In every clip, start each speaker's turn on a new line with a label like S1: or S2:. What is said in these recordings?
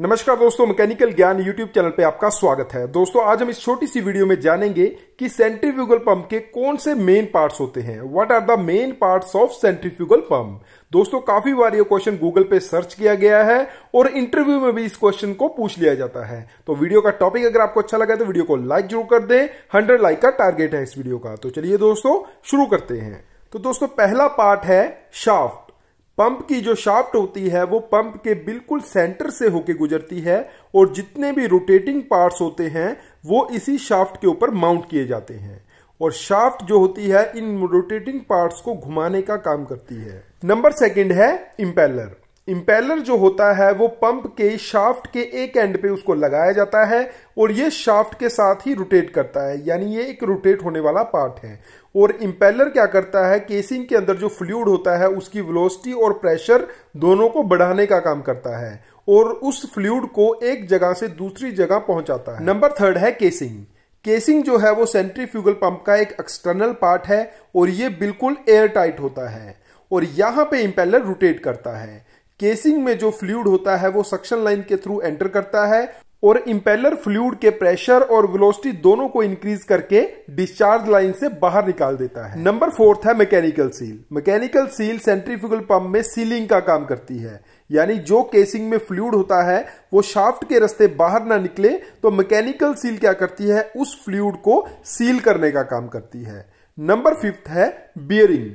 S1: नमस्कार दोस्तों मैकेनिकल ज्ञान यूट्यूब चैनल पे आपका स्वागत है दोस्तों आज हम इस छोटी सी वीडियो में जानेंगे कि सेंट्रीफ्यूगल पंप के कौन से मेन पार्ट्स होते हैं what are the main parts of centrifugal pump दोस्तों काफी बार ये क्वेश्चन गूगल पे सर्च किया गया है और इंटरव्यू में भी इस क्वेश्चन को पूछ लिया जाता है तो वीडियो का टॉपिक अगर आपको अच्छा लगा तो वीडियो को लाइक जरूर कर दें हंड्रेड लाइक का टारगेट है इस वीडियो का तो चलिए दोस्तों शुरू करते हैं तो दोस्तों पहला पार्ट है शाफ्ट पंप की जो शाफ्ट होती है वो पंप के बिल्कुल सेंटर से होके गुजरती है और जितने भी रोटेटिंग पार्ट्स होते हैं वो इसी शाफ्ट के ऊपर माउंट किए जाते हैं और शाफ्ट जो होती है इन रोटेटिंग पार्ट्स को घुमाने का काम करती है नंबर सेकंड है इंपेलर इंपेलर जो होता है वो पंप के शाफ्ट के एक एंड पे उसको लगाया जाता है और ये शाफ्ट के साथ ही रोटेट करता है यानी ये एक रोटेट होने वाला पार्ट है और इम्पेलर क्या करता है केसिंग के अंदर जो फ्लूड होता है उसकी वेलोसिटी और प्रेशर दोनों को बढ़ाने का काम करता है और उस फ्लूड को एक जगह से दूसरी जगह पहुंचाता है नंबर थर्ड है केसिंग केसिंग जो है वो सेंट्रीफ्यूगल पंप का एक एक्सटर्नल पार्ट है और ये बिल्कुल एयर टाइट होता है और यहां पे इंपेलर रोटेट करता है केसिंग में जो फ्लूड होता है वो सक्शन लाइन के थ्रू एंटर करता है और इंपेलर फ्लूड के प्रेशर और वेलोसिटी दोनों को इंक्रीज करके डिस्चार्ज लाइन से बाहर निकाल देता है नंबर फोर्थ है mechanical seal mechanical seal centrifugal pump में सीलिंग का काम करती है यानी जो केसिंग में फ्लूड होता है वो शाफ्ट के रास्ते बाहर ना निकले तो मैकेनिकल सील क्या करती है उस फ्लूड को सील करने का काम करती है नंबर फिफ्थ है बियरिंग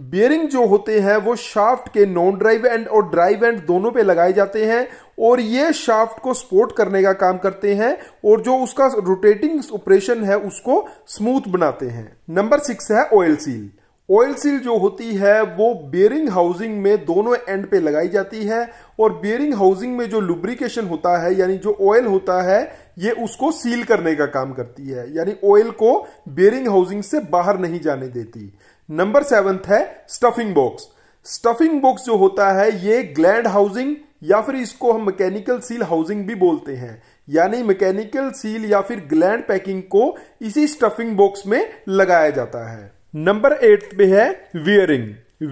S1: बेयरिंग जो होते हैं वो शाफ्ट के नॉन ड्राइव एंड और ड्राइव एंड दोनों पे लगाए जाते हैं और ये शाफ्ट को सपोर्ट करने का काम करते हैं और जो उसका रोटेटिंग ऑपरेशन है उसको स्मूथ बनाते हैं नंबर सिक्स है ऑयल सील ऑयल सील जो होती है वो बेयरिंग हाउसिंग में दोनों एंड पे लगाई जाती है और बेयरिंग हाउसिंग में जो लुब्रिकेशन होता है यानी जो ऑयल होता है ये उसको सील करने का काम करती है यानी ऑयल को बेयरिंग हाउसिंग से बाहर नहीं जाने देती नंबर सेवन्थ है स्टफिंग बॉक्स स्टफिंग बॉक्स जो होता है ये ग्लैंड हाउसिंग या फिर इसको हम मैकेनिकल सील हाउसिंग भी बोलते हैं यानी मैकेनिकल सील या फिर ग्लैंड पैकिंग को इसी स्टफिंग बॉक्स में लगाया जाता है नंबर एट पे है वियरिंग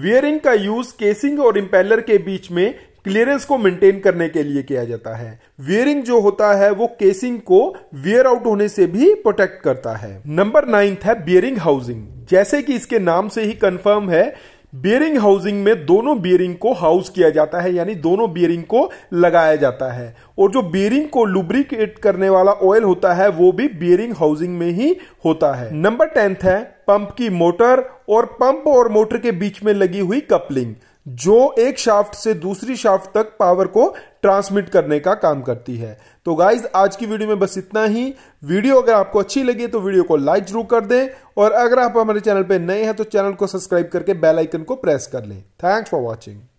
S1: वियरिंग का यूज केसिंग और इंपेलर के बीच में क्लियरेंस को मेंटेन करने के लिए किया जाता है वियरिंग जो होता है वो केसिंग को वियर आउट होने से भी प्रोटेक्ट करता है नंबर नाइन्थ है बियरिंग हाउसिंग जैसे कि इसके नाम से ही कंफर्म है बियरिंग हाउसिंग में दोनों बियरिंग को हाउस किया जाता है यानी दोनों बियरिंग को लगाया जाता है और जो बियरिंग को लुब्रिकेट करने वाला ऑयल होता है वो भी बियरिंग हाउसिंग में ही होता है नंबर टेंथ है पंप की मोटर और पंप और मोटर के बीच में लगी हुई कपलिंग जो एक शाफ्ट से दूसरी शाफ्ट तक पावर को ट्रांसमिट करने का काम करती है तो गाइज आज की वीडियो में बस इतना ही वीडियो अगर आपको अच्छी लगी तो वीडियो को लाइक जरूर कर दें और अगर आप हमारे चैनल पर नए हैं तो चैनल को सब्सक्राइब करके बेल आइकन को प्रेस कर लें थैंक्स फॉर वॉचिंग